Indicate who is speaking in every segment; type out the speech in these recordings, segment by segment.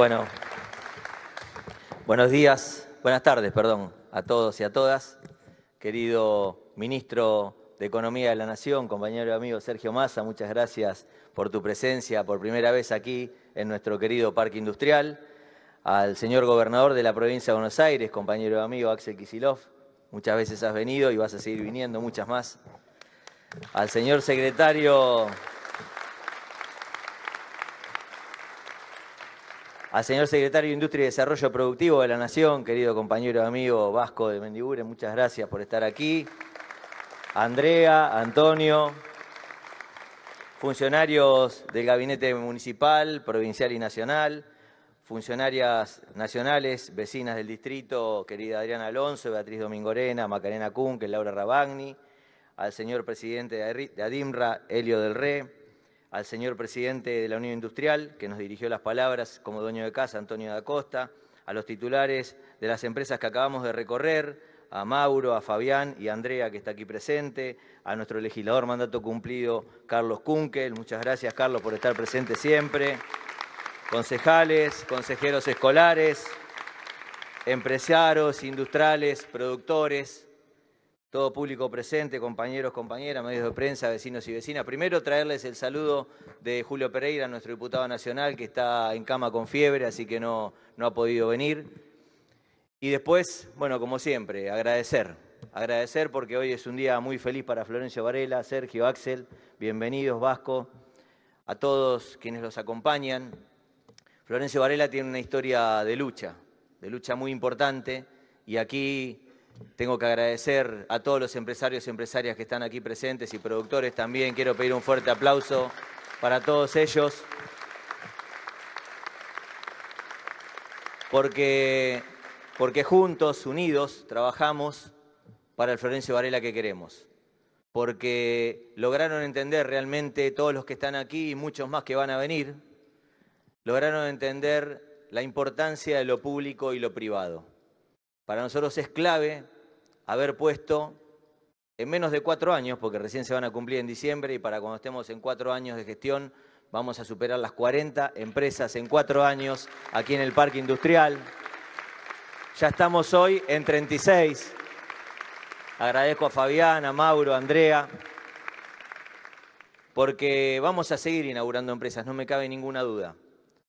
Speaker 1: Bueno, buenos días, buenas tardes, perdón, a todos y a todas. Querido ministro de Economía de la Nación, compañero y amigo Sergio Massa, muchas gracias por tu presencia por primera vez aquí en nuestro querido Parque Industrial. Al señor gobernador de la provincia de Buenos Aires, compañero y amigo Axel Kisilov, muchas veces has venido y vas a seguir viniendo, muchas más. Al señor secretario al señor secretario de Industria y Desarrollo Productivo de la Nación, querido compañero amigo Vasco de Mendigure, muchas gracias por estar aquí. Andrea, Antonio, funcionarios del Gabinete Municipal, Provincial y Nacional, funcionarias nacionales, vecinas del distrito, querida Adriana Alonso, Beatriz Domingorena, Macarena Kunkel, Laura Rabagni, al señor presidente de ADIMRA, Helio del Rey al señor presidente de la Unión Industrial, que nos dirigió las palabras como dueño de casa, Antonio da Costa, a los titulares de las empresas que acabamos de recorrer, a Mauro, a Fabián y a Andrea, que está aquí presente, a nuestro legislador mandato cumplido, Carlos Kunkel. Muchas gracias, Carlos, por estar presente siempre. Concejales, consejeros escolares, empresarios, industriales, productores, todo público presente, compañeros, compañeras, medios de prensa, vecinos y vecinas. Primero traerles el saludo de Julio Pereira, nuestro diputado nacional, que está en cama con fiebre, así que no, no ha podido venir. Y después, bueno, como siempre, agradecer. Agradecer porque hoy es un día muy feliz para Florencio Varela, Sergio, Axel, bienvenidos Vasco, a todos quienes los acompañan. Florencio Varela tiene una historia de lucha, de lucha muy importante, y aquí tengo que agradecer a todos los empresarios y empresarias que están aquí presentes y productores también. Quiero pedir un fuerte aplauso para todos ellos. Porque, juntos, unidos, trabajamos para el Florencio Varela que queremos. Porque lograron entender realmente todos los que están aquí y muchos más que van a venir, lograron entender la importancia de lo público y lo privado para nosotros es clave haber puesto en menos de cuatro años, porque recién se van a cumplir en diciembre y para cuando estemos en cuatro años de gestión vamos a superar las 40 empresas en cuatro años aquí en el Parque Industrial. Ya estamos hoy en 36. Agradezco a Fabián, a Mauro, a Andrea, porque vamos a seguir inaugurando empresas, no me cabe ninguna duda.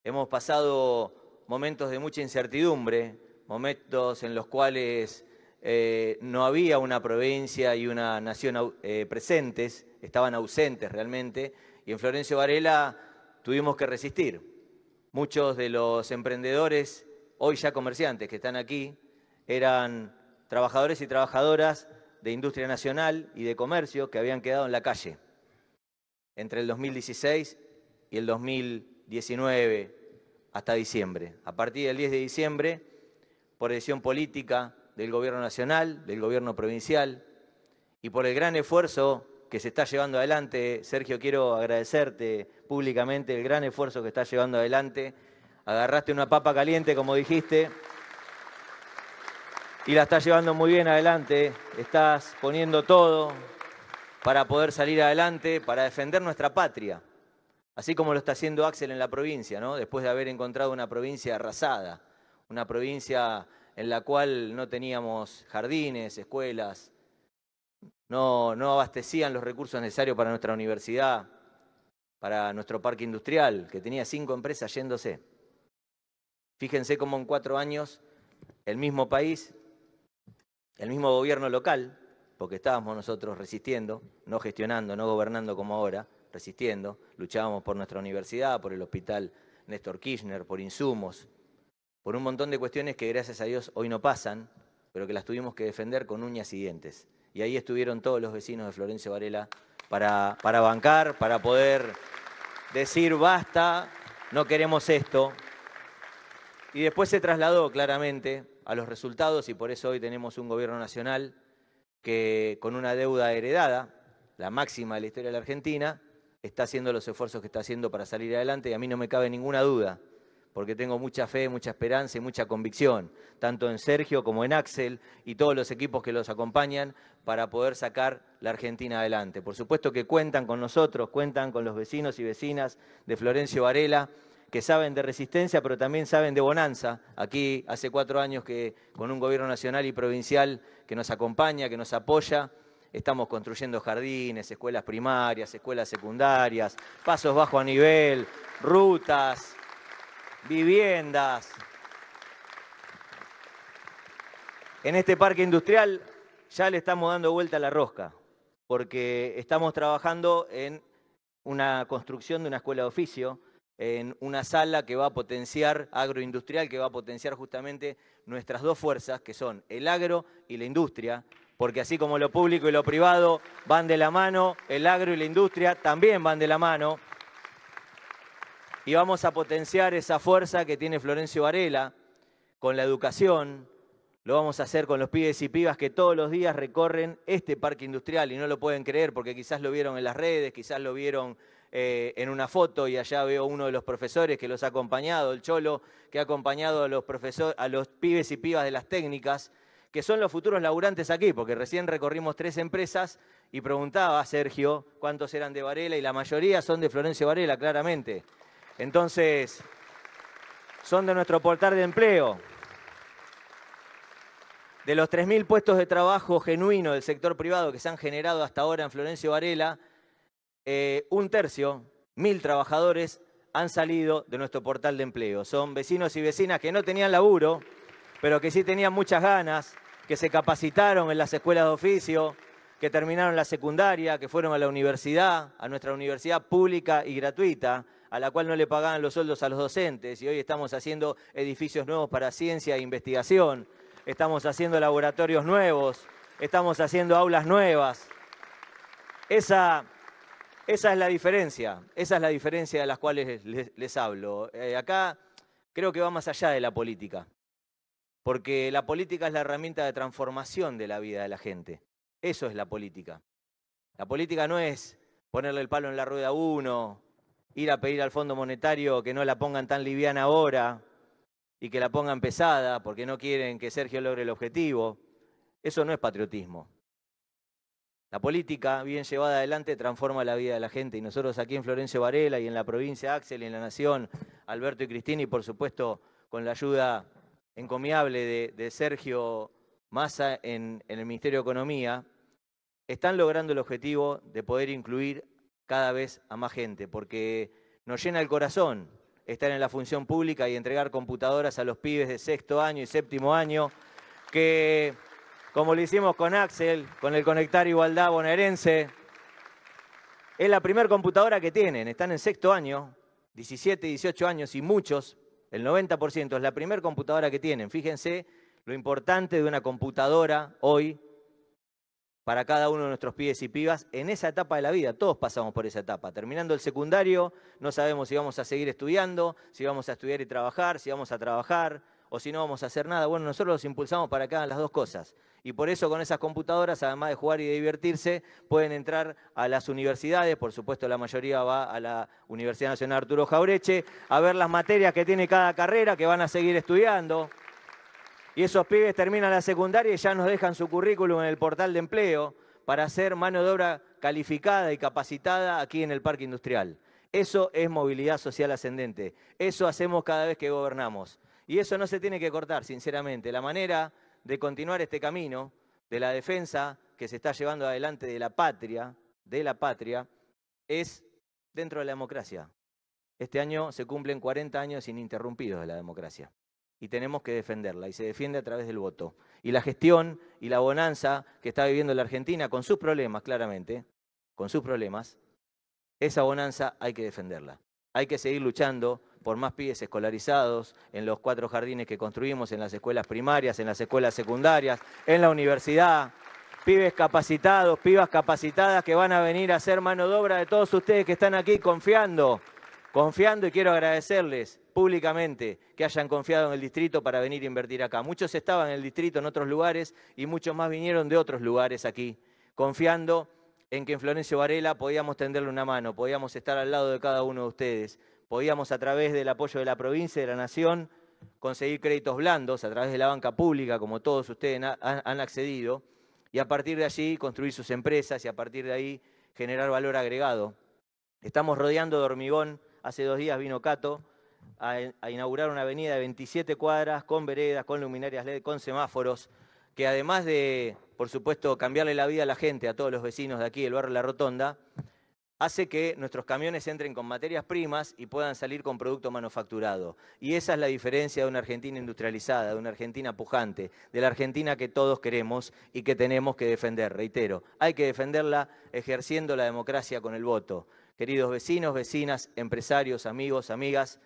Speaker 1: Hemos pasado momentos de mucha incertidumbre, momentos en los cuales eh, no había una provincia y una nación eh, presentes, estaban ausentes realmente, y en Florencio Varela tuvimos que resistir. Muchos de los emprendedores, hoy ya comerciantes que están aquí, eran trabajadores y trabajadoras de industria nacional y de comercio que habían quedado en la calle entre el 2016 y el 2019 hasta diciembre. A partir del 10 de diciembre por decisión política del gobierno nacional, del gobierno provincial y por el gran esfuerzo que se está llevando adelante. Sergio, quiero agradecerte públicamente el gran esfuerzo que estás llevando adelante. Agarraste una papa caliente, como dijiste, y la estás llevando muy bien adelante. Estás poniendo todo para poder salir adelante, para defender nuestra patria, así como lo está haciendo Axel en la provincia, ¿no? después de haber encontrado una provincia arrasada una provincia en la cual no teníamos jardines, escuelas, no, no abastecían los recursos necesarios para nuestra universidad, para nuestro parque industrial, que tenía cinco empresas yéndose. Fíjense cómo en cuatro años el mismo país, el mismo gobierno local, porque estábamos nosotros resistiendo, no gestionando, no gobernando como ahora, resistiendo, luchábamos por nuestra universidad, por el hospital Néstor Kirchner, por insumos, por un montón de cuestiones que gracias a Dios hoy no pasan, pero que las tuvimos que defender con uñas y dientes. Y ahí estuvieron todos los vecinos de Florencio Varela para, para bancar, para poder decir basta, no queremos esto. Y después se trasladó claramente a los resultados y por eso hoy tenemos un gobierno nacional que con una deuda heredada, la máxima de la historia de la Argentina, está haciendo los esfuerzos que está haciendo para salir adelante y a mí no me cabe ninguna duda porque tengo mucha fe, mucha esperanza y mucha convicción, tanto en Sergio como en Axel y todos los equipos que los acompañan para poder sacar la Argentina adelante. Por supuesto que cuentan con nosotros, cuentan con los vecinos y vecinas de Florencio Varela, que saben de resistencia, pero también saben de bonanza. Aquí hace cuatro años que con un gobierno nacional y provincial que nos acompaña, que nos apoya, estamos construyendo jardines, escuelas primarias, escuelas secundarias, pasos bajo a nivel, rutas, viviendas. En este parque industrial ya le estamos dando vuelta a la rosca, porque estamos trabajando en una construcción de una escuela de oficio, en una sala que va a potenciar agroindustrial, que va a potenciar justamente nuestras dos fuerzas, que son el agro y la industria, porque así como lo público y lo privado van de la mano, el agro y la industria también van de la mano y vamos a potenciar esa fuerza que tiene Florencio Varela con la educación. Lo vamos a hacer con los pibes y pibas que todos los días recorren este parque industrial y no lo pueden creer porque quizás lo vieron en las redes, quizás lo vieron eh, en una foto y allá veo uno de los profesores que los ha acompañado, el Cholo, que ha acompañado a los, a los pibes y pibas de las técnicas, que son los futuros laburantes aquí, porque recién recorrimos tres empresas y preguntaba a Sergio cuántos eran de Varela y la mayoría son de Florencio Varela, claramente. Entonces, son de nuestro portal de empleo. De los 3.000 puestos de trabajo genuino del sector privado que se han generado hasta ahora en Florencio Varela, eh, un tercio, 1.000 trabajadores, han salido de nuestro portal de empleo. Son vecinos y vecinas que no tenían laburo, pero que sí tenían muchas ganas, que se capacitaron en las escuelas de oficio, que terminaron la secundaria, que fueron a la universidad, a nuestra universidad pública y gratuita, a la cual no le pagaban los sueldos a los docentes y hoy estamos haciendo edificios nuevos para ciencia e investigación, estamos haciendo laboratorios nuevos, estamos haciendo aulas nuevas. Esa, esa es la diferencia, esa es la diferencia de las cuales les, hablo. Eh, acá creo que va más allá de la política, porque la política es la herramienta de transformación de la vida de la gente. Eso es la política. La política no es ponerle el palo en la rueda a uno, ir a pedir al Fondo Monetario que no la pongan tan liviana ahora y que la pongan pesada porque no quieren que Sergio logre el objetivo. Eso no es patriotismo. La política bien llevada adelante transforma la vida de la gente y nosotros aquí en Florencio Varela y en la provincia Axel y en la Nación, Alberto y Cristina y por supuesto con la ayuda encomiable de, Sergio Massa en, en el Ministerio de Economía, están logrando el objetivo de poder incluir cada vez a más gente, porque nos llena el corazón estar en la función pública y entregar computadoras a los pibes de sexto año y séptimo año, que como lo hicimos con Axel, con el Conectar Igualdad Bonaerense, es la primera computadora que tienen, están en sexto año, 17, 18 años y muchos, el 90% es la primera computadora que tienen. Fíjense lo importante de una computadora hoy para cada uno de nuestros pies y pibas en esa etapa de la vida. Todos pasamos por esa etapa. Terminando el secundario, no sabemos si vamos a seguir estudiando, si vamos a estudiar y trabajar, si vamos a trabajar o si no vamos a hacer nada. Bueno, nosotros los impulsamos para que hagan las dos cosas. Y por eso con esas computadoras, además de jugar y de divertirse, pueden entrar a las universidades, por supuesto la mayoría va a la Universidad Nacional Arturo Jaureche, a ver las materias que tiene cada carrera que van a seguir estudiando. Y esos pibes terminan la secundaria y ya nos dejan su currículum en el portal de empleo para ser mano de obra calificada y capacitada aquí en el parque industrial. Eso es movilidad social ascendente. Eso hacemos cada vez que gobernamos. Y eso no se tiene que cortar, sinceramente. La manera de continuar este camino de la defensa que se está llevando adelante de la patria, de la patria, es dentro de la democracia. Este año se cumplen 40 años ininterrumpidos de la democracia y tenemos que defenderla y se defiende a través del voto. Y la gestión y la bonanza que está viviendo la Argentina con sus problemas, claramente, con sus problemas, esa bonanza hay que defenderla. Hay que seguir luchando por más pibes escolarizados en los cuatro jardines que construimos, en las escuelas primarias, en las escuelas secundarias, en la universidad, pibes capacitados, pibas capacitadas que van a venir a ser mano de obra de todos ustedes que están aquí confiando confiando y quiero agradecerles públicamente que hayan confiado en el distrito para venir a invertir acá. Muchos estaban en el distrito en otros lugares y muchos más vinieron de otros lugares aquí, confiando en que en Florencio Varela podíamos tenderle una mano, podíamos estar al lado de cada uno de ustedes, podíamos a través del apoyo de la provincia y de la nación conseguir créditos blandos a través de la banca pública, como todos ustedes han accedido, y a partir de allí construir sus empresas y a partir de ahí generar valor agregado. Estamos rodeando de hormigón Hace dos días vino Cato a, inaugurar una avenida de 27 cuadras con veredas, con luminarias LED, con semáforos, que además de, por supuesto, cambiarle la vida a la gente, a todos los vecinos de aquí el barrio La Rotonda, hace que nuestros camiones entren con materias primas y puedan salir con producto manufacturado. Y esa es la diferencia de una Argentina industrializada, de una Argentina pujante, de la Argentina que todos queremos y que tenemos que defender. Reitero, hay que defenderla ejerciendo la democracia con el voto queridos vecinos, vecinas, empresarios, amigos, amigas.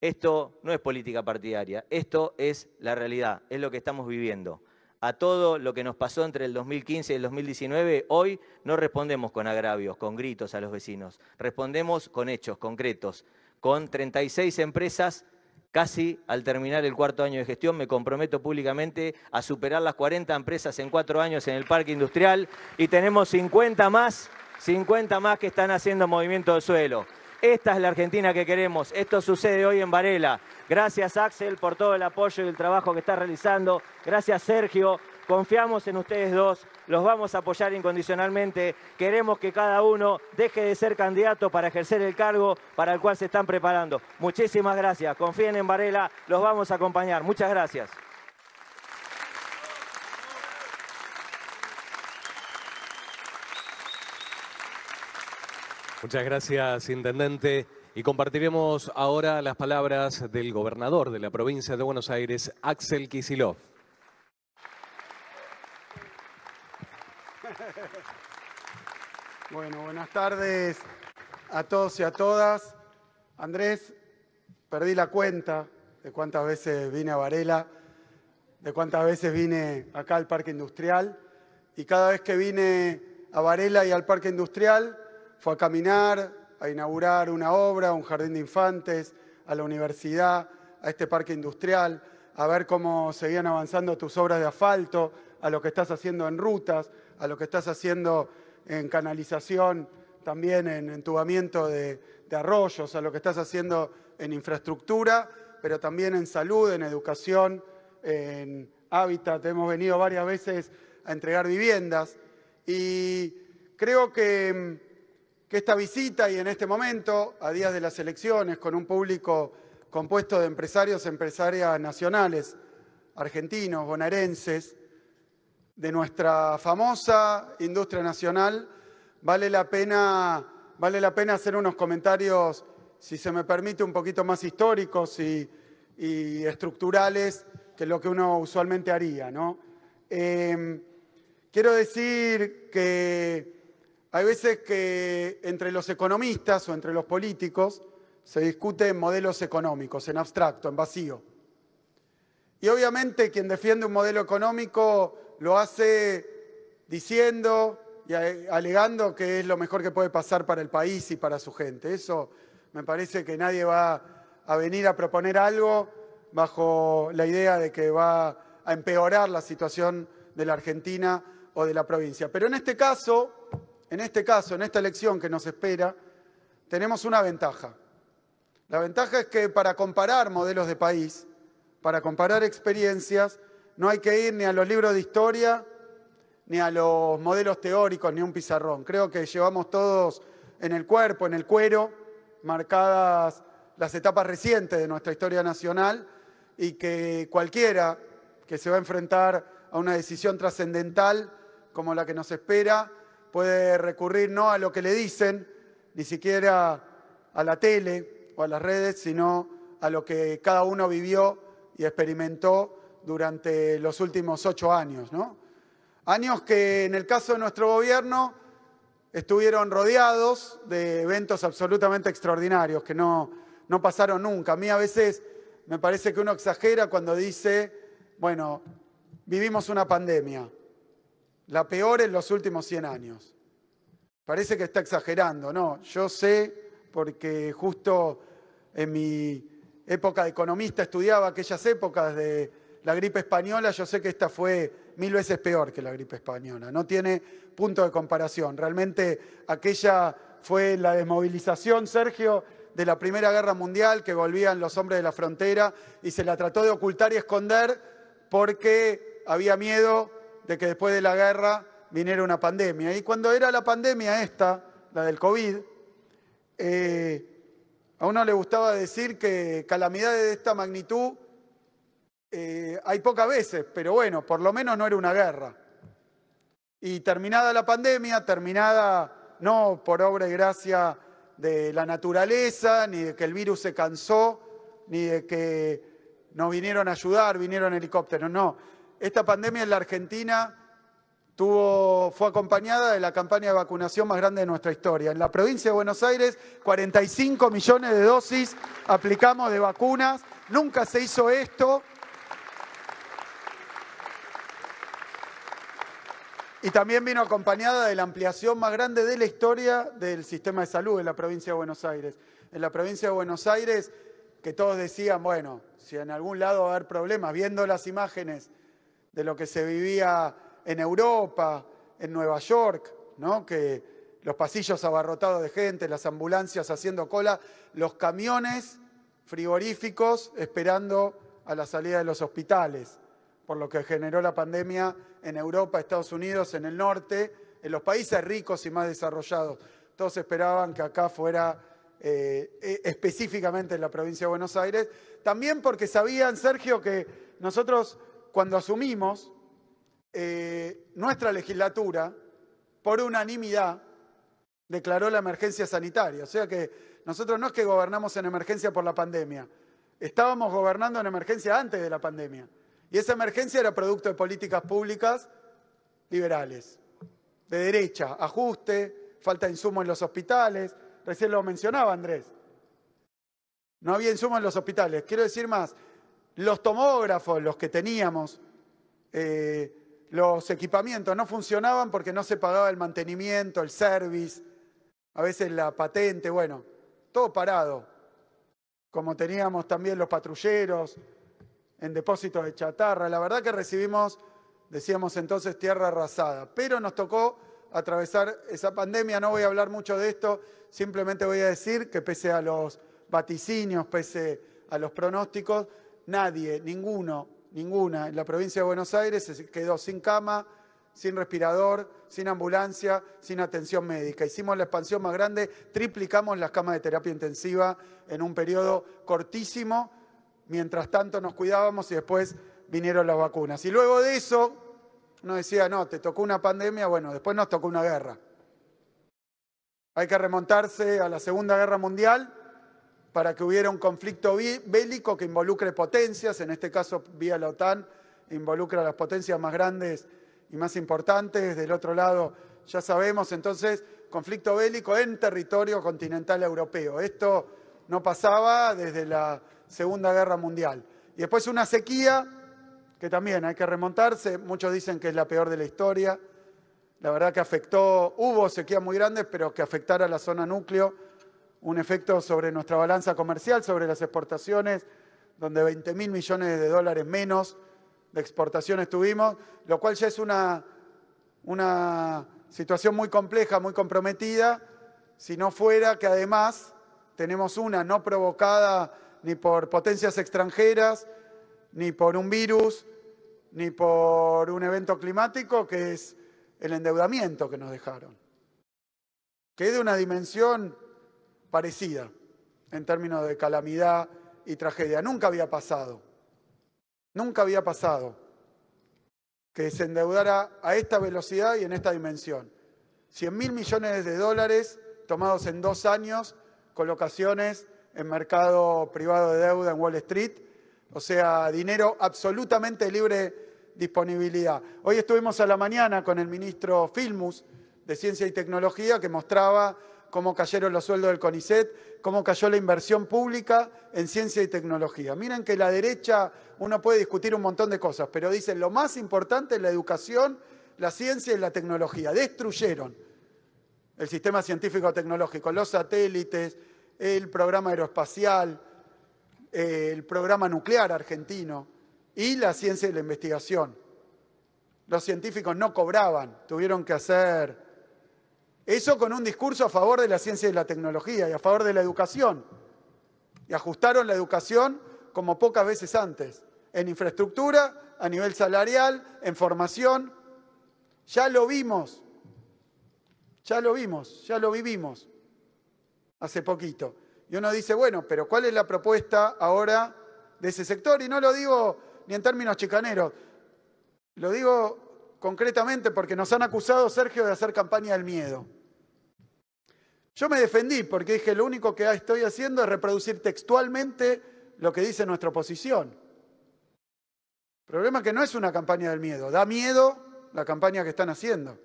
Speaker 1: Esto no es política partidaria, esto es la realidad, es lo que estamos viviendo. A todo lo que nos pasó entre el 2015 y el 2019, hoy no respondemos con agravios, con gritos a los vecinos, respondemos con hechos concretos. Con 36 empresas, casi al terminar el cuarto año de gestión, me comprometo públicamente a superar las 40 empresas en cuatro años en el parque industrial y tenemos 50 más 50 más que están haciendo movimiento de suelo. Esta es la Argentina que queremos. Esto sucede hoy en Varela. Gracias Axel por todo el apoyo y el trabajo que está realizando. Gracias Sergio. Confiamos en ustedes dos. Los vamos a apoyar incondicionalmente. Queremos que cada uno deje de ser candidato para ejercer el cargo para el cual se están preparando. Muchísimas gracias. Confíen en Varela. Los vamos a acompañar. Muchas gracias.
Speaker 2: Muchas gracias, Intendente. Y compartiremos ahora las palabras del gobernador de la provincia de Buenos Aires, Axel Kisilov.
Speaker 3: Bueno, buenas tardes a todos y a todas. Andrés, perdí la cuenta de cuántas veces vine a Varela, de cuántas veces vine acá al Parque Industrial. Y cada vez que vine a Varela y al Parque Industrial, fue a caminar, a inaugurar una obra, un jardín de infantes, a la universidad, a este parque industrial, a ver cómo seguían avanzando tus obras de asfalto, a lo que estás haciendo en rutas, a lo que estás haciendo en canalización, también en entubamiento de, de arroyos, a lo que estás haciendo en infraestructura, pero también en salud, en educación, en hábitat. Hemos venido varias veces a entregar viviendas y creo que mm, que esta visita y en este momento, a días de las elecciones, con un público compuesto de empresarios, empresarias nacionales, argentinos, bonaerenses, de nuestra famosa industria nacional, vale la pena, vale la pena hacer unos comentarios, si se me permite, un poquito más históricos y, estructurales que lo que uno usualmente haría. ¿no? Eh, quiero decir que hay veces que entre los economistas o entre los políticos se discuten modelos económicos, en abstracto, en vacío. Y obviamente quien defiende un modelo económico lo hace diciendo y alegando que es lo mejor que puede pasar para el país y para su gente. Eso me parece que nadie va a venir a proponer algo bajo la idea de que va a empeorar la situación de la Argentina o de la provincia. Pero en este caso, en este caso, en esta elección que nos espera, tenemos una ventaja. La ventaja es que para comparar modelos de país, para comparar experiencias, no hay que ir ni a los libros de historia, ni a los modelos teóricos, ni a un pizarrón. Creo que llevamos todos en el cuerpo, en el cuero, marcadas las etapas recientes de nuestra historia nacional y que cualquiera que se va a enfrentar a una decisión trascendental como la que nos espera, puede recurrir no a lo que le dicen, ni siquiera a la tele o a las redes, sino a lo que cada uno vivió y experimentó durante los últimos ocho años. Años que en el caso de nuestro gobierno estuvieron rodeados de eventos absolutamente extraordinarios que no, no pasaron nunca. A mí a veces me parece que uno exagera cuando dice, bueno, vivimos una pandemia la peor en los últimos 100 años. Parece que está exagerando, ¿no? Yo sé, porque justo en mi época de economista estudiaba aquellas épocas de la gripe española, yo sé que esta fue mil veces peor que la gripe española, no tiene punto de comparación. Realmente aquella fue la desmovilización, Sergio, de la Primera Guerra Mundial, que volvían los hombres de la frontera y se la trató de ocultar y esconder porque había miedo de que después de la guerra viniera una pandemia. Y cuando era la pandemia esta, la del COVID, eh, a uno le gustaba decir que calamidades de esta magnitud eh, hay pocas veces, pero bueno, por lo menos no era una guerra. Y terminada la pandemia, terminada no por obra y gracia de la naturaleza, ni de que el virus se cansó, ni de que nos vinieron a ayudar, vinieron helicópteros, no. Esta pandemia en la Argentina fue acompañada de la campaña de vacunación más grande de nuestra historia. En la provincia de Buenos Aires, 45 millones de dosis aplicamos de vacunas. Nunca se hizo esto. Y también vino acompañada de la ampliación más grande de la historia del sistema de salud en la provincia de Buenos Aires. En la provincia de Buenos Aires, que todos decían, bueno, si en algún lado va a haber problemas, viendo las imágenes de lo que se vivía en Europa, en Nueva York, ¿no? que los pasillos abarrotados de gente, las ambulancias haciendo cola, los camiones frigoríficos esperando a la salida de los hospitales, por lo que generó la pandemia en Europa, Estados Unidos, en el norte, en los países ricos y más desarrollados. Todos esperaban que acá fuera eh, e, específicamente en la provincia de Buenos Aires, también porque sabían, Sergio, que nosotros cuando asumimos eh, nuestra legislatura, por unanimidad, declaró la emergencia sanitaria. O sea que nosotros no es que gobernamos en emergencia por la pandemia, estábamos gobernando en emergencia antes de la pandemia. Y esa emergencia era producto de políticas públicas liberales, de derecha, ajuste, falta de insumos en los hospitales. Recién lo mencionaba Andrés. No había insumo en los hospitales. Quiero decir más, los tomógrafos, los que teníamos, eh, los equipamientos no funcionaban porque no se pagaba el mantenimiento, el service, a veces la patente, bueno, todo parado. Como teníamos también los patrulleros en depósitos de chatarra, la verdad que recibimos, decíamos entonces, tierra arrasada, pero nos tocó atravesar esa pandemia, no voy a hablar mucho de esto, simplemente voy a decir que pese a los vaticinios, pese a los pronósticos, nadie, ninguno, ninguna en la provincia de Buenos Aires se quedó sin cama, sin respirador, sin ambulancia, sin atención médica. Hicimos la expansión más grande, triplicamos las camas de terapia intensiva en un periodo cortísimo, mientras tanto nos cuidábamos y después vinieron las vacunas. Y luego de eso, uno decía, no, te tocó una pandemia, bueno, después nos tocó una guerra. Hay que remontarse a la Segunda Guerra Mundial para que hubiera un conflicto bélico que involucre potencias, en este caso vía la OTAN, involucra a las potencias más grandes y más importantes, del otro lado ya sabemos, entonces, conflicto bélico en territorio continental europeo. Esto no pasaba desde la Segunda Guerra Mundial. Y después una sequía, que también hay que remontarse, muchos dicen que es la peor de la historia, la verdad que afectó, hubo sequías muy grandes, pero que afectara la zona núcleo un efecto sobre nuestra balanza comercial, sobre las exportaciones, donde 20 mil millones de dólares menos de exportaciones tuvimos, lo cual ya es una, una situación muy compleja, muy comprometida, si no fuera que además tenemos una no provocada ni por potencias extranjeras, ni por un virus, ni por un evento climático, que es el endeudamiento que nos dejaron, que es de una dimensión parecida en términos de calamidad y tragedia. Nunca había pasado, nunca había pasado que se endeudara a esta velocidad y en esta dimensión. 100 mil millones de dólares tomados en dos años, colocaciones en mercado privado de deuda en Wall Street, o sea, dinero absolutamente libre disponibilidad. Hoy estuvimos a la mañana con el ministro Filmus de Ciencia y Tecnología que mostraba cómo cayeron los sueldos del CONICET, cómo cayó la inversión pública en ciencia y tecnología. Miren que la derecha, uno puede discutir un montón de cosas, pero dicen lo más importante es la educación, la ciencia y la tecnología. Destruyeron el sistema científico-tecnológico, los satélites, el programa aeroespacial, eh, el programa nuclear argentino y la ciencia y la investigación. Los científicos no cobraban, tuvieron que hacer eso con un discurso a favor de la ciencia y la tecnología y a favor de la educación. Y ajustaron la educación como pocas veces antes, en infraestructura, a nivel salarial, en formación. Ya lo vimos, ya lo vimos, ya lo vivimos hace poquito. Y uno dice, bueno, pero ¿cuál es la propuesta ahora de ese sector? Y no lo digo ni en términos chicaneros, lo digo concretamente porque nos han acusado, Sergio, de hacer campaña del miedo. Yo me defendí porque dije, lo único que estoy haciendo es reproducir textualmente lo que dice nuestra oposición. El problema es que no es una campaña del miedo, da miedo la campaña que están haciendo.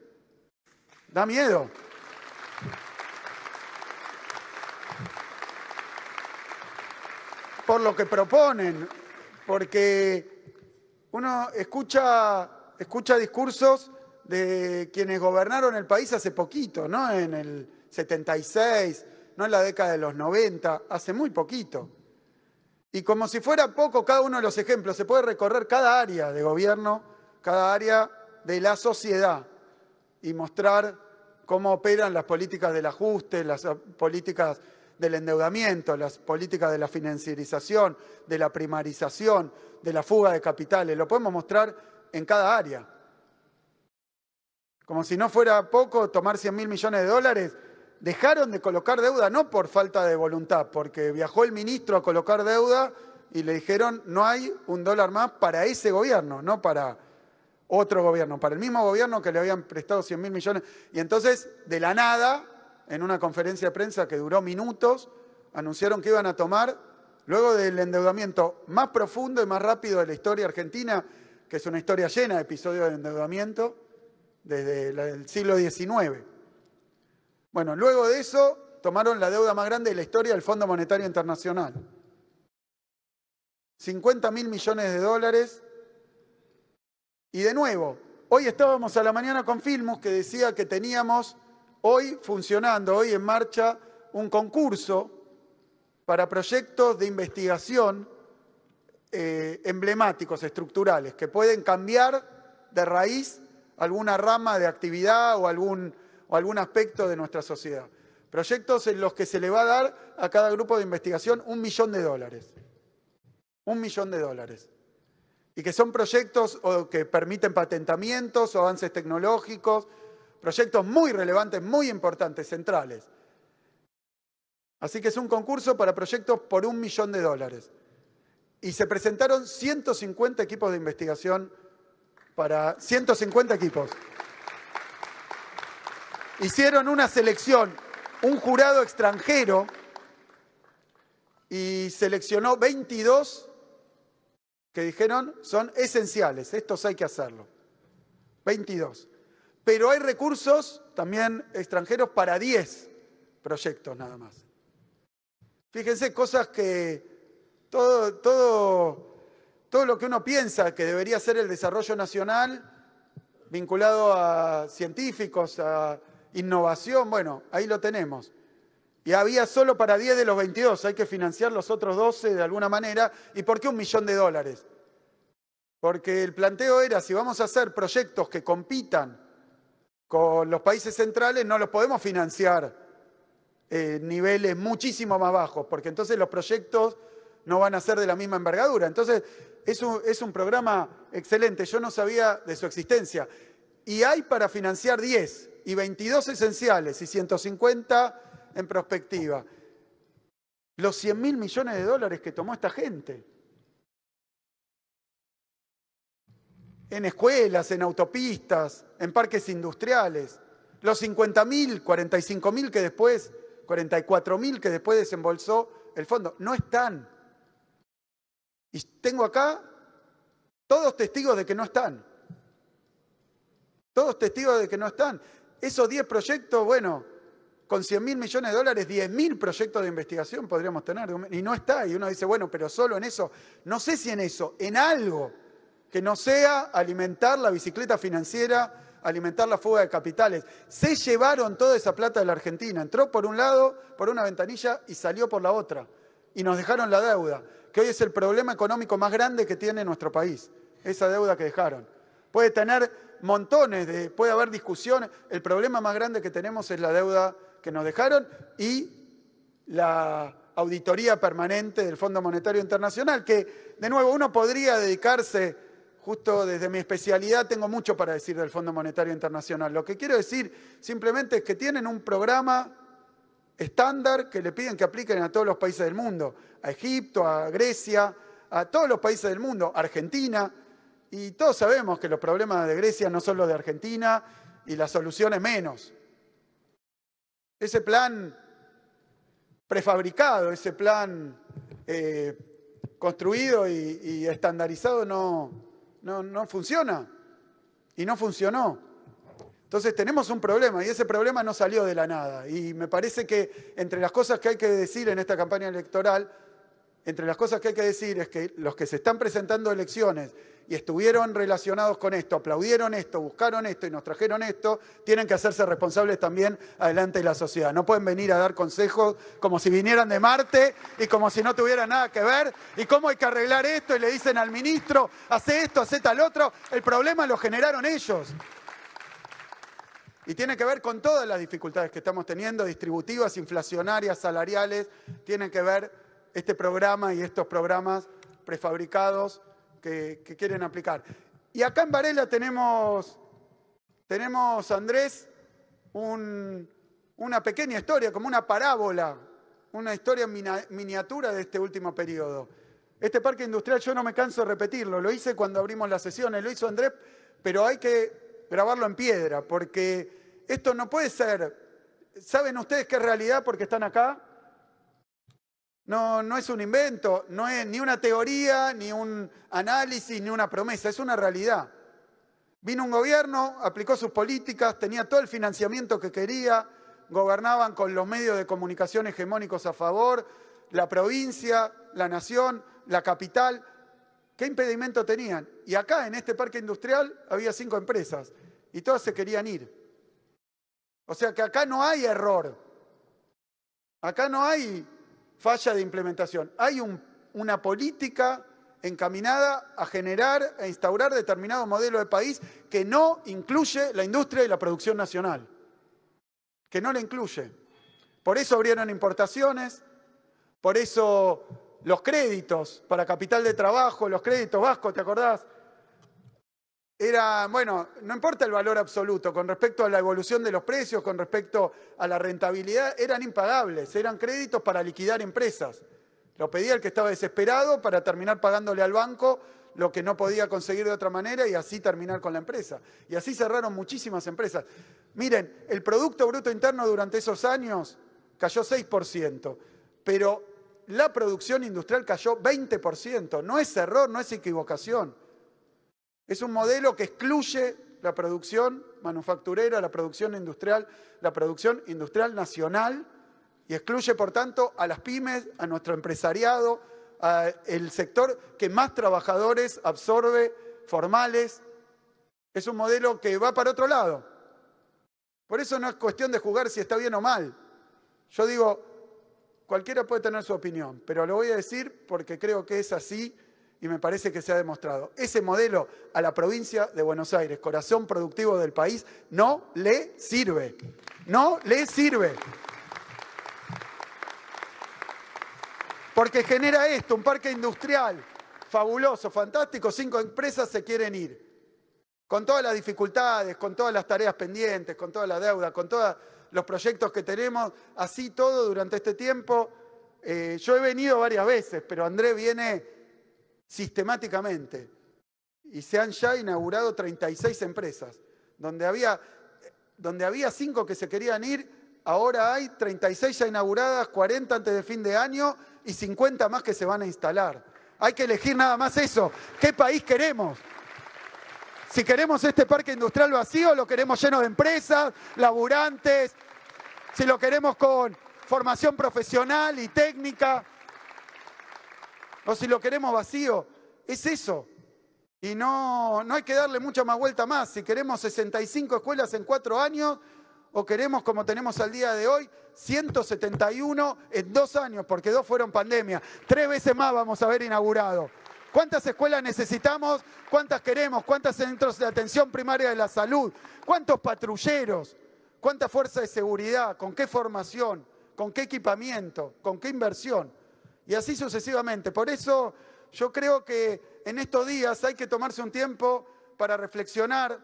Speaker 3: Da miedo. Por lo que proponen, porque uno escucha, escucha discursos de quienes gobernaron el país hace poquito, ¿no? En el, 76, no en la década de los 90, hace muy poquito. Y como si fuera poco cada uno de los ejemplos, se puede recorrer cada área de gobierno, cada área de la sociedad y mostrar cómo operan las políticas del ajuste, las políticas del endeudamiento, las políticas de la financiarización, de la primarización, de la fuga de capitales. Lo podemos mostrar en cada área. Como si no fuera poco tomar 100 mil millones de dólares dejaron de colocar deuda no por falta de voluntad, porque viajó el ministro a colocar deuda y le dijeron no hay un dólar más para ese gobierno, no para otro gobierno, para el mismo gobierno que le habían prestado 100 mil millones. Y entonces, de la nada, en una conferencia de prensa que duró minutos, anunciaron que iban a tomar, luego del endeudamiento más profundo y más rápido de la historia argentina, que es una historia llena de episodios de endeudamiento, desde el siglo XIX bueno, luego de eso tomaron la deuda más grande de la historia del Fondo Monetario Internacional. 50 mil millones de dólares. Y de nuevo, hoy estábamos a la mañana con Filmus que decía que teníamos hoy funcionando, hoy en marcha, un concurso para proyectos de investigación eh, emblemáticos, estructurales, que pueden cambiar de raíz alguna rama de actividad o algún o algún aspecto de nuestra sociedad. Proyectos en los que se le va a dar a cada grupo de investigación un millón de dólares. Un millón de dólares. Y que son proyectos que permiten patentamientos, o avances tecnológicos, proyectos muy relevantes, muy importantes, centrales. Así que es un concurso para proyectos por un millón de dólares. Y se presentaron 150 equipos de investigación para 150 equipos hicieron una selección, un jurado extranjero, y seleccionó 22 que dijeron son esenciales, estos hay que hacerlo. 22. Pero hay recursos también extranjeros para 10 proyectos nada más. Fíjense cosas que todo, todo, todo lo que uno piensa que debería ser el desarrollo nacional vinculado a científicos, a innovación, bueno, ahí lo tenemos. Y había solo para 10 de los 22, hay que financiar los otros 12 de alguna manera. ¿Y por qué un millón de dólares? Porque el planteo era, si vamos a hacer proyectos que compitan con los países centrales, no los podemos financiar en eh, niveles muchísimo más bajos, porque entonces los proyectos no van a ser de la misma envergadura. Entonces, es un, es un programa excelente, yo no sabía de su existencia. Y hay para financiar 10, y 22 esenciales y 150 en prospectiva. Los 100 mil millones de dólares que tomó esta gente. En escuelas, en autopistas, en parques industriales. Los 50 mil, 45 mil que después, 44 mil que después desembolsó el fondo. No están. Y tengo acá todos testigos de que no están. Todos testigos de que no están. Esos 10 proyectos, bueno, con 100 mil millones de dólares, 10 mil proyectos de investigación podríamos tener. Y no está. Y uno dice, bueno, pero solo en eso. No sé si en eso, en algo que no sea alimentar la bicicleta financiera, alimentar la fuga de capitales. Se llevaron toda esa plata de la Argentina. Entró por un lado, por una ventanilla y salió por la otra. Y nos dejaron la deuda, que hoy es el problema económico más grande que tiene nuestro país. Esa deuda que dejaron. Puede tener montones, de, puede haber discusiones. El problema más grande que tenemos es la deuda que nos dejaron y la auditoría permanente del Fondo Monetario Internacional, que de nuevo uno podría dedicarse justo desde mi especialidad tengo mucho para decir del Fondo Monetario Internacional. Lo que quiero decir simplemente es que tienen un programa estándar que le piden que apliquen a todos los países del mundo, a Egipto, a Grecia, a todos los países del mundo, Argentina, y todos sabemos que los problemas de Grecia no son los de Argentina y la solución es menos. Ese plan prefabricado, ese plan eh, construido y, estandarizado no, no, no funciona y no funcionó. Entonces tenemos un problema y ese problema no salió de la nada. Y me parece que entre las cosas que hay que decir en esta campaña electoral, entre las cosas que hay que decir es que los que se están presentando elecciones y estuvieron relacionados con esto, aplaudieron esto, buscaron esto y nos trajeron esto, tienen que hacerse responsables también adelante de la sociedad. No pueden venir a dar consejos como si vinieran de Marte y como si no tuvieran nada que ver y cómo hay que arreglar esto y le dicen al ministro, hace esto, hace tal otro. El problema lo generaron ellos. Y tiene que ver con todas las dificultades que estamos teniendo, distributivas, inflacionarias, salariales, Tienen que ver este programa y estos programas prefabricados que, quieren aplicar. Y acá en Varela tenemos, tenemos Andrés, una pequeña historia, como una parábola, una historia miniatura de este último periodo. Este parque industrial yo no me canso de repetirlo, lo hice cuando abrimos las sesiones, lo hizo Andrés, pero hay que grabarlo en piedra, porque esto no puede ser, ¿saben ustedes qué realidad porque están acá? No, es un invento, no es ni una teoría, ni un análisis, ni una promesa, es una realidad. Vino un gobierno, aplicó sus políticas, tenía todo el financiamiento que quería, gobernaban con los medios de comunicación hegemónicos a favor, la provincia, la nación, la capital. ¿Qué impedimento tenían? Y acá, en este parque industrial, había cinco empresas y todas se querían ir. O sea que acá no hay error. Acá no hay falla de implementación. Hay un, una política encaminada a generar, a instaurar determinado modelo de país que no incluye la industria y la producción nacional, que no la incluye. Por eso abrieron importaciones, por eso los créditos para capital de trabajo, los créditos vascos, ¿te acordás? era, bueno, no importa el valor absoluto, con respecto a la evolución de los precios, con respecto a la rentabilidad, eran impagables, eran créditos para liquidar empresas. Lo pedía el que estaba desesperado para terminar pagándole al banco lo que no podía conseguir de otra manera y así terminar con la empresa. Y así cerraron muchísimas empresas. Miren, el Producto Bruto Interno durante esos años cayó 6%, pero la producción industrial cayó 20%. No es error, no es equivocación. Es un modelo que excluye la producción manufacturera, la producción industrial, la producción industrial nacional y excluye, por tanto, a las pymes, a nuestro empresariado, al sector que más trabajadores absorbe, formales. Es un modelo que va para otro lado. Por eso no es cuestión de jugar si está bien o mal. Yo digo, cualquiera puede tener su opinión, pero lo voy a decir porque creo que es así y me parece que se ha demostrado. Ese modelo a la provincia de Buenos Aires, corazón productivo del país, no le sirve. No le sirve. Porque genera esto, un parque industrial fabuloso, fantástico, cinco empresas se quieren ir. Con todas las dificultades, con todas las tareas pendientes, con toda la deuda, con todos los proyectos que tenemos, así todo durante este tiempo. Eh, yo he venido varias veces, pero André viene sistemáticamente. Y se han ya inaugurado 36 empresas. Donde había, donde había 5 que se querían ir, ahora hay 36 ya inauguradas, 40 antes de fin de año y 50 más que se van a instalar. Hay que elegir nada más eso. ¿Qué país queremos? Si queremos este parque industrial vacío, lo queremos lleno de empresas, laburantes, si lo queremos con formación profesional y técnica, o si lo queremos vacío. Es eso. Y no, hay que darle mucha más vuelta más. Si queremos 65 escuelas en cuatro años o queremos, como tenemos al día de hoy, 171 en dos años, porque dos fueron pandemia. Tres veces más vamos a haber inaugurado. ¿Cuántas escuelas necesitamos? ¿Cuántas queremos? ¿Cuántos centros de atención primaria de la salud? ¿Cuántos patrulleros? ¿Cuánta fuerza de seguridad? ¿Con qué formación? ¿Con qué equipamiento? ¿Con qué inversión? Y así sucesivamente. Por eso yo creo que en estos días hay que tomarse un tiempo para reflexionar,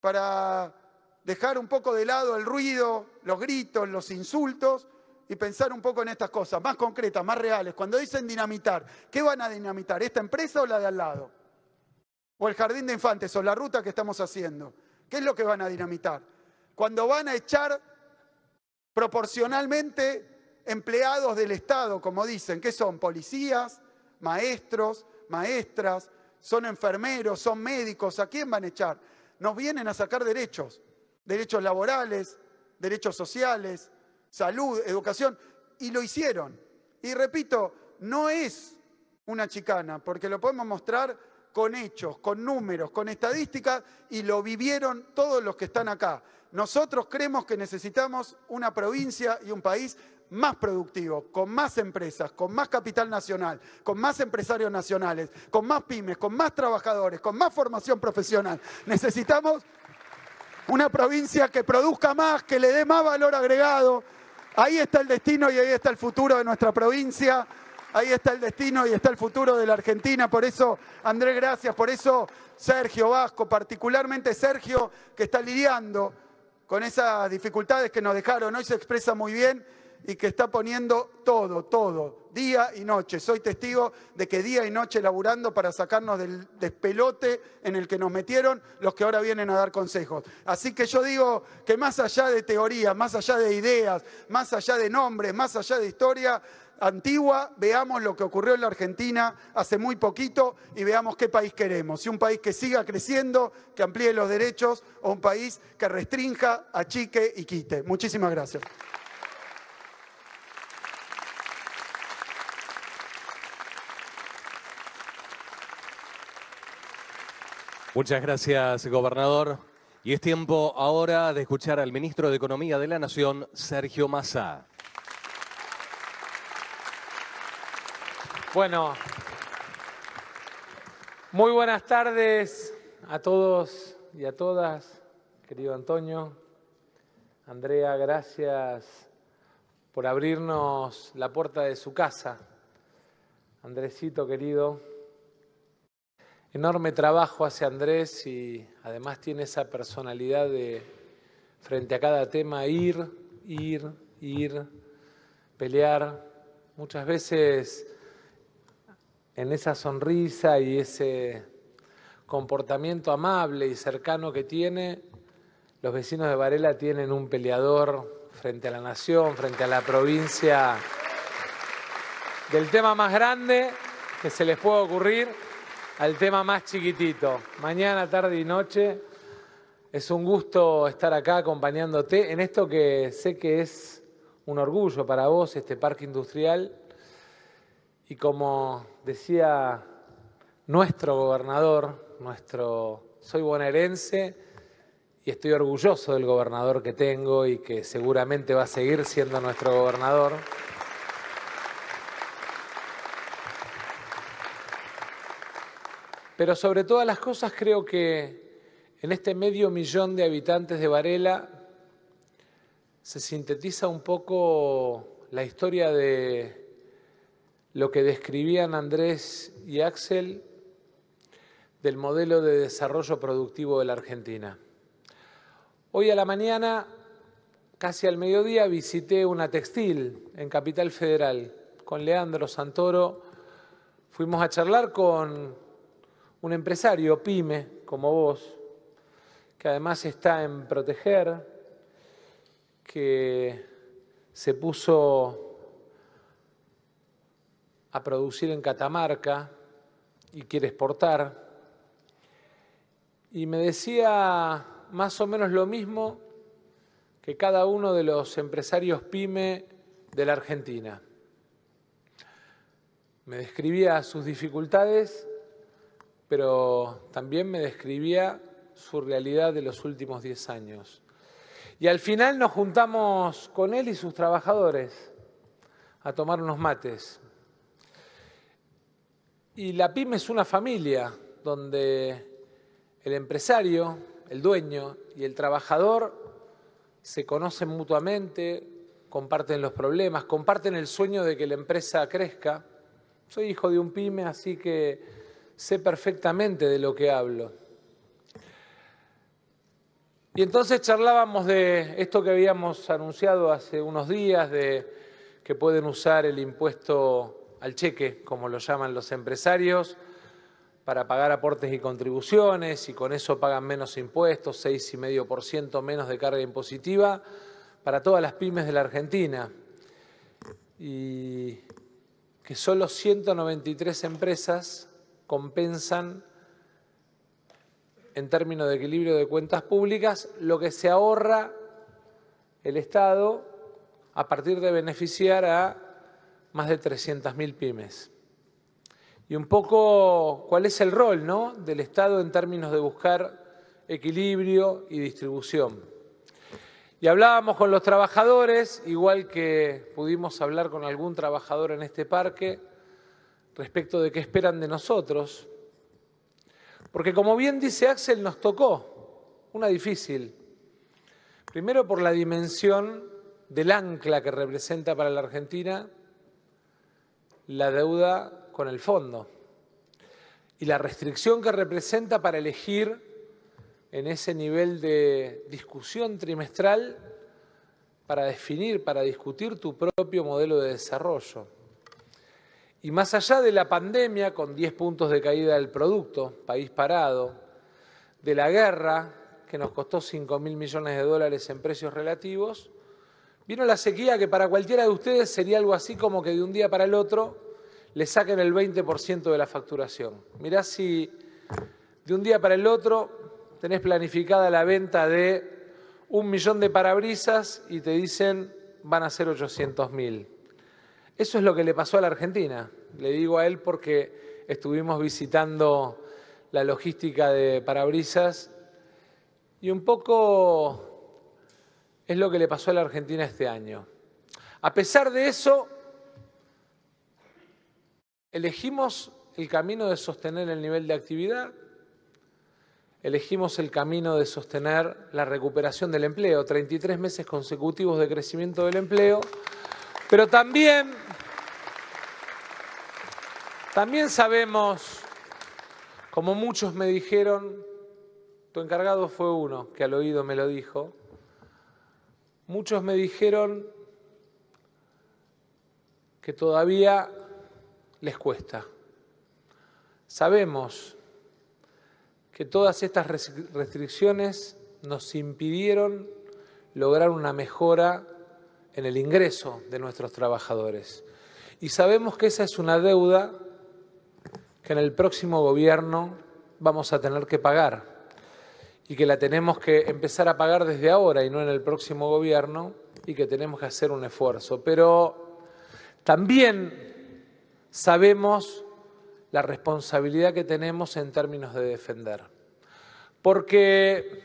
Speaker 3: para dejar un poco de lado el ruido, los gritos, los insultos y pensar un poco en estas cosas, más concretas, más reales. Cuando dicen dinamitar, ¿qué van a dinamitar? ¿Esta empresa o la de al lado? ¿O el jardín de infantes o la ruta que estamos haciendo? ¿Qué es lo que van a dinamitar? Cuando van a echar proporcionalmente empleados del Estado, como dicen, que son policías, maestros, maestras, son enfermeros, son médicos, ¿a quién van a echar? Nos vienen a sacar derechos, derechos laborales, derechos sociales, salud, educación, y lo hicieron. Y repito, no es una chicana, porque lo podemos mostrar con hechos, con números, con estadísticas, y lo vivieron todos los que están acá. Nosotros creemos que necesitamos una provincia y un país más productivo, con más empresas, con más capital nacional, con más empresarios nacionales, con más pymes, con más trabajadores, con más formación profesional. Necesitamos una provincia que produzca más, que le dé más valor agregado. Ahí está el destino y ahí está el futuro de nuestra provincia. Ahí está el destino y está el futuro de la Argentina. Por eso, Andrés, gracias. Por eso, Sergio Vasco, particularmente Sergio, que está lidiando con esas dificultades que nos dejaron. Hoy se expresa muy bien y que está poniendo todo, todo, día y noche. Soy testigo de que día y noche laburando para sacarnos del despelote en el que nos metieron los que ahora vienen a dar consejos. Así que yo digo que más allá de teoría, más allá de ideas, más allá de nombres, más allá de historia antigua, veamos lo que ocurrió en la Argentina hace muy poquito y veamos qué país queremos. Si un país que siga creciendo, que amplíe los derechos o un país que restrinja, achique y quite. Muchísimas gracias.
Speaker 2: Muchas gracias, gobernador. Y es tiempo ahora de escuchar al ministro de Economía de la Nación, Sergio Massa. Bueno, muy buenas tardes a todos y a todas, querido Antonio. Andrea, gracias por abrirnos la puerta de su casa. Andresito, querido, Enorme trabajo hace Andrés y además tiene esa personalidad de, frente a cada tema, ir, ir, ir, pelear. Muchas veces en esa sonrisa y ese comportamiento amable y cercano que tiene, los vecinos de Varela tienen un peleador frente a la nación, frente a la provincia, del tema más grande que se les puede ocurrir al tema más chiquitito. Mañana, tarde y noche. Es un gusto estar acá acompañándote en esto que sé que es un orgullo para vos, este parque industrial. Y como decía nuestro gobernador, nuestro soy bonaerense y estoy orgulloso del gobernador que tengo y que seguramente va a seguir siendo nuestro gobernador. Pero sobre todas las cosas creo que en este medio millón de habitantes de Varela se sintetiza un poco la historia de lo que describían Andrés y Axel del modelo de desarrollo productivo de la Argentina. Hoy a la mañana, casi al mediodía, visité una textil en Capital Federal con Leandro Santoro. Fuimos a charlar con un empresario pyme como vos, que además está en proteger, que se puso a producir en Catamarca y quiere exportar. Y me decía más o menos lo mismo que cada uno de los empresarios pyme de la Argentina. Me describía sus dificultades pero también me describía su realidad de los últimos 10 años. Y al final nos juntamos con él y sus trabajadores a tomar unos mates. Y la pyme es una familia donde el empresario, el dueño y el trabajador se conocen mutuamente, comparten los problemas, comparten el sueño de que la empresa crezca. Soy hijo de un pyme, así que sé perfectamente de lo que hablo. Y entonces charlábamos de esto que habíamos anunciado hace unos días, de que pueden usar el impuesto al cheque, como lo llaman los empresarios, para pagar aportes y contribuciones, y con eso pagan menos impuestos, 6,5% menos de carga impositiva para todas las pymes de la Argentina. Y que solo 193 empresas compensan en términos de equilibrio de cuentas públicas lo que se ahorra el Estado a partir de beneficiar a más de 300.000 pymes. Y un poco cuál es el rol ¿no? del Estado en términos de buscar equilibrio y distribución. Y hablábamos con los trabajadores, igual que pudimos hablar con algún trabajador en este parque, respecto de qué esperan de nosotros. Porque como bien dice Axel, nos tocó una difícil. Primero por la dimensión del ancla que representa para la Argentina la deuda con el fondo y la restricción que representa para elegir en ese nivel de discusión trimestral para definir, para discutir tu propio modelo de desarrollo. Y más allá de la pandemia, con 10 puntos de caída del producto, país parado, de la guerra, que nos costó cinco mil millones de dólares en precios relativos, vino la sequía que para cualquiera de ustedes sería algo así como que de un día para el otro le saquen el 20% de la facturación. Mirá si de un día para el otro tenés planificada la venta de un millón de parabrisas y te dicen van a ser 800 mil. Eso es lo que le pasó a la Argentina. Le digo a él porque estuvimos visitando la logística de parabrisas y un poco es lo que le pasó a la Argentina este año. A pesar de eso, elegimos el camino de sostener el nivel de actividad, elegimos el camino de sostener la recuperación del empleo, 33 meses consecutivos de crecimiento del empleo. Pero también, también sabemos, como muchos me dijeron, tu encargado fue uno que al oído me lo dijo, muchos me dijeron que todavía les cuesta. Sabemos que todas estas restricciones nos impidieron lograr una mejora en el ingreso de nuestros trabajadores. Y sabemos que esa es una deuda que en el próximo gobierno vamos a tener que pagar y que la tenemos que empezar a pagar desde ahora y no en el próximo gobierno y que tenemos que hacer un esfuerzo. Pero también sabemos la responsabilidad que tenemos en términos de defender. Porque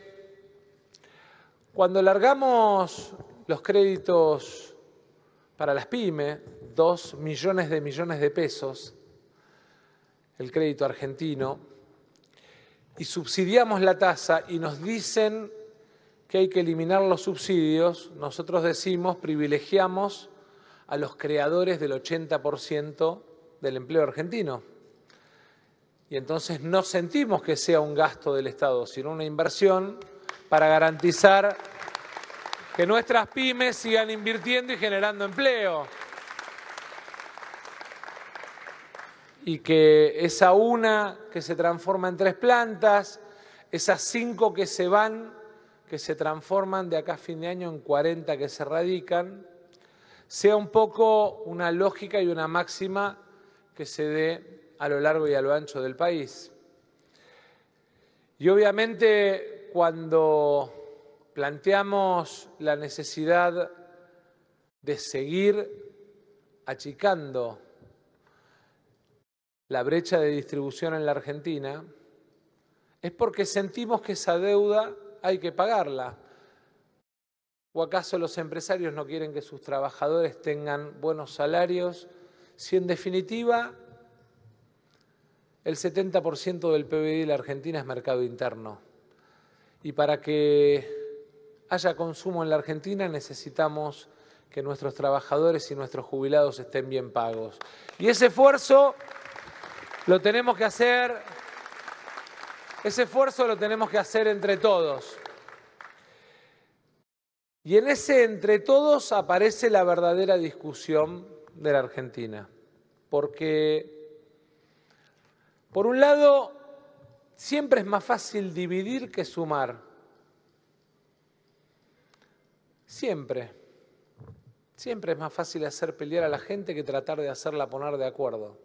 Speaker 2: cuando largamos los créditos para las pymes, dos millones de millones de pesos, el crédito argentino, y subsidiamos la tasa y nos dicen que hay que eliminar los subsidios, nosotros decimos privilegiamos a los creadores del 80% del empleo argentino. Y entonces no sentimos que sea un gasto del Estado, sino una inversión para garantizar que nuestras pymes sigan invirtiendo y generando empleo. Y que esa una que se transforma en tres plantas, esas cinco que se van, que se transforman de acá a fin de año en cuarenta que se radican, sea un poco una lógica y una máxima que se dé a lo largo y a lo ancho del país. Y obviamente cuando planteamos la necesidad de seguir achicando la brecha de distribución en la Argentina, es porque sentimos que esa deuda hay que pagarla. ¿O acaso los empresarios no quieren que sus trabajadores tengan buenos salarios? Si en definitiva el 70% del PBI de la Argentina es mercado interno. Y para que haya consumo en la Argentina, necesitamos que nuestros trabajadores y nuestros jubilados estén bien pagos. Y ese esfuerzo lo tenemos que hacer, ese esfuerzo lo tenemos que hacer entre todos. Y en ese entre todos aparece la verdadera discusión de la Argentina. Porque, por un lado, siempre es más fácil dividir que sumar. Siempre. Siempre es más fácil hacer pelear a la gente que tratar de hacerla poner de acuerdo.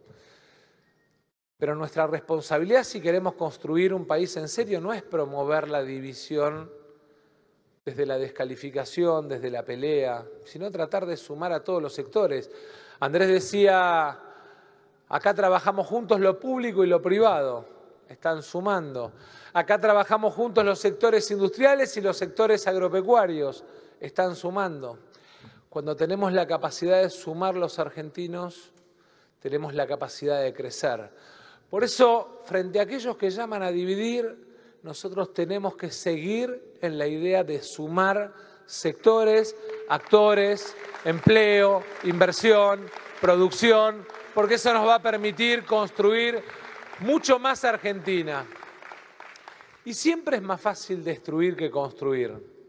Speaker 2: Pero nuestra responsabilidad si queremos construir un país en serio no es promover la división desde la descalificación, desde la pelea, sino tratar de sumar a todos los sectores. Andrés decía, acá trabajamos juntos lo público y lo privado, están sumando. Acá trabajamos juntos los sectores industriales y los sectores agropecuarios están sumando. Cuando tenemos la capacidad de sumar los argentinos, tenemos la capacidad de crecer. Por eso, frente a aquellos que llaman a dividir, nosotros tenemos que seguir en la idea de sumar sectores, actores, empleo, inversión, producción, porque eso nos va a permitir construir mucho más Argentina. Y siempre es más fácil destruir que construir.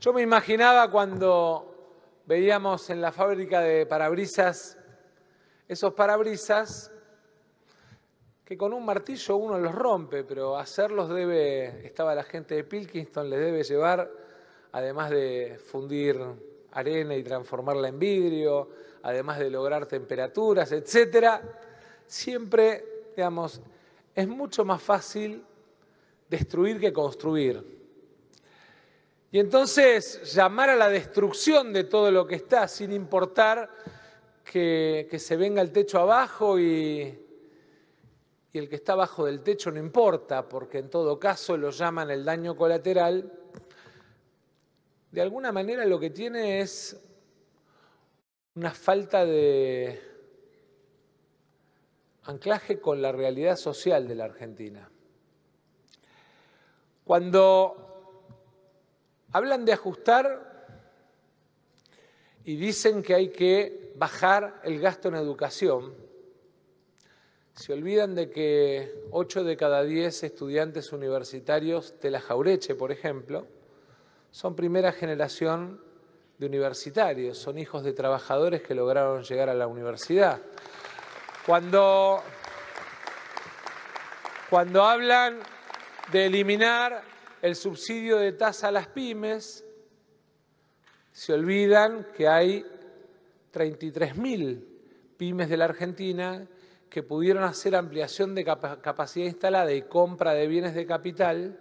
Speaker 2: Yo me imaginaba cuando veíamos en la fábrica de parabrisas esos parabrisas que con un martillo uno los rompe, pero hacerlos debe, estaba la gente de Pilkingston, les debe llevar, además de fundir arena y transformarla en vidrio, además de lograr temperaturas, etcétera, siempre, digamos, es mucho más fácil destruir que construir. Y entonces llamar a la destrucción de todo lo que está, sin importar que, se venga el techo abajo y, y el que está abajo del techo no importa, porque en todo caso lo llaman el daño colateral, de alguna manera lo que tiene es una falta de anclaje con la realidad social de la Argentina. Cuando Hablan de ajustar y dicen que hay que bajar el gasto en educación. Se olvidan de que 8 de cada 10 estudiantes universitarios de la Jaureche, por ejemplo, son primera generación de universitarios, son hijos de trabajadores que lograron llegar a la universidad. Cuando, cuando hablan de eliminar el subsidio de tasa a las pymes, se olvidan que hay 33.000 pymes de la Argentina que pudieron hacer ampliación de capacidad instalada y compra de bienes de capital,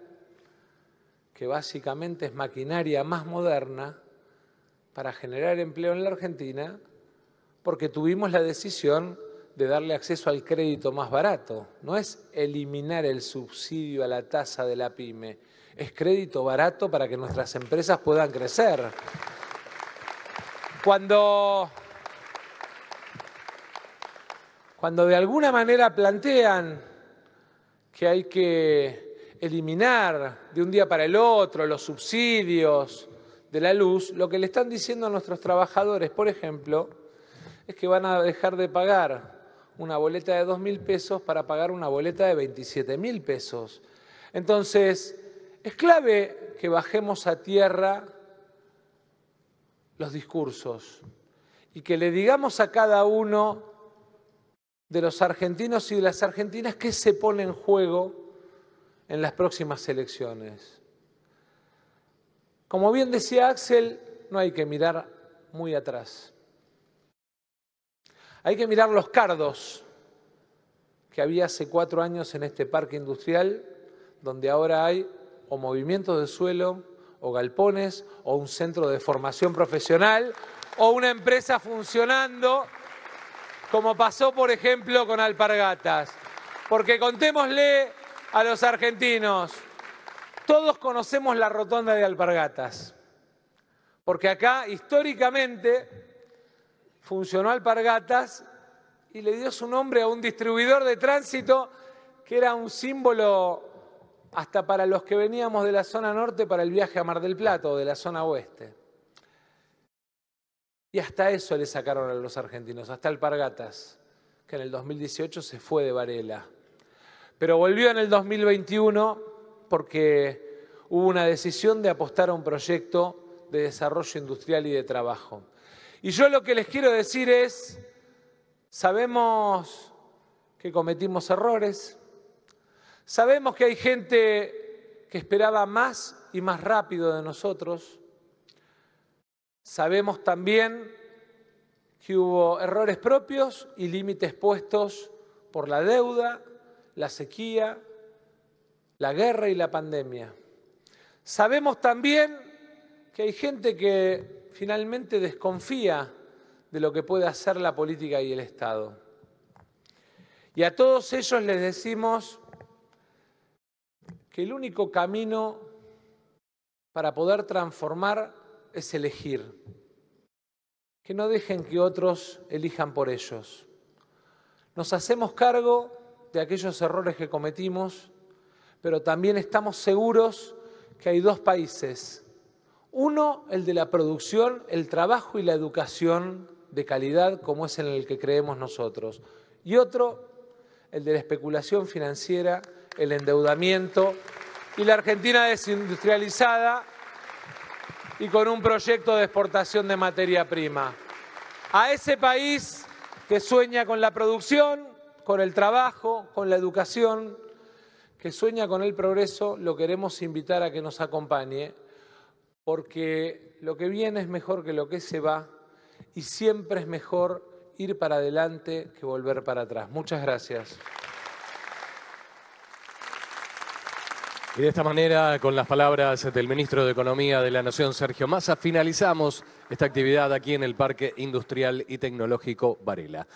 Speaker 2: que básicamente es maquinaria más moderna para generar empleo en la Argentina, porque tuvimos la decisión de darle acceso al crédito más barato. No es eliminar el subsidio a la tasa de la pyme, es crédito barato para que nuestras empresas puedan crecer. Cuando, cuando de alguna manera plantean que hay que eliminar de un día para el otro los subsidios de la luz, lo que le están diciendo a nuestros trabajadores, por ejemplo, es que van a dejar de pagar una boleta de dos mil pesos para pagar una boleta de 27.000 mil pesos. Entonces, es clave que bajemos a tierra los discursos y que le digamos a cada uno de los argentinos y de las argentinas qué se pone en juego en las próximas elecciones. Como bien decía Axel, no hay que mirar muy atrás. Hay que mirar los cardos que había hace cuatro años en este parque industrial, donde ahora hay o movimientos de suelo, o galpones, o un centro de formación profesional, o una empresa funcionando, como pasó, por ejemplo, con Alpargatas. Porque contémosle a los argentinos, todos conocemos la rotonda de Alpargatas, porque acá históricamente funcionó Alpargatas y le dio su nombre a un distribuidor de tránsito que era un símbolo hasta para los que veníamos de la zona norte para el viaje a Mar del Plata o de la zona oeste. Y hasta eso le sacaron a los argentinos, hasta Alpargatas, que en el 2018 se fue de Varela. Pero volvió en el 2021 porque hubo una decisión de apostar a un proyecto de desarrollo industrial y de trabajo. Y yo lo que les quiero decir es, sabemos que cometimos errores, Sabemos que hay gente que esperaba más y más rápido de nosotros. Sabemos también que hubo errores propios y límites puestos por la deuda, la sequía, la guerra y la pandemia. Sabemos también que hay gente que finalmente desconfía de lo que puede hacer la política y el Estado. Y a todos ellos les decimos que el único camino para poder transformar es elegir. Que no dejen que otros elijan por ellos. Nos hacemos cargo de aquellos errores que cometimos, pero también estamos seguros que hay dos países. Uno, el de la producción, el trabajo y la educación de calidad, como es en el que creemos nosotros. Y otro, el de la especulación financiera el endeudamiento. Y la Argentina desindustrializada y con un proyecto de exportación de materia prima. A ese país que sueña con la producción, con el trabajo, con la educación, que sueña con el progreso, lo queremos invitar a que nos acompañe, porque lo que viene es mejor que lo que se va y siempre es mejor ir para adelante que volver para atrás. Muchas gracias. Y de esta manera, con las palabras del ministro de Economía de la Nación, Sergio Massa, finalizamos esta actividad aquí en el Parque Industrial y Tecnológico Varela.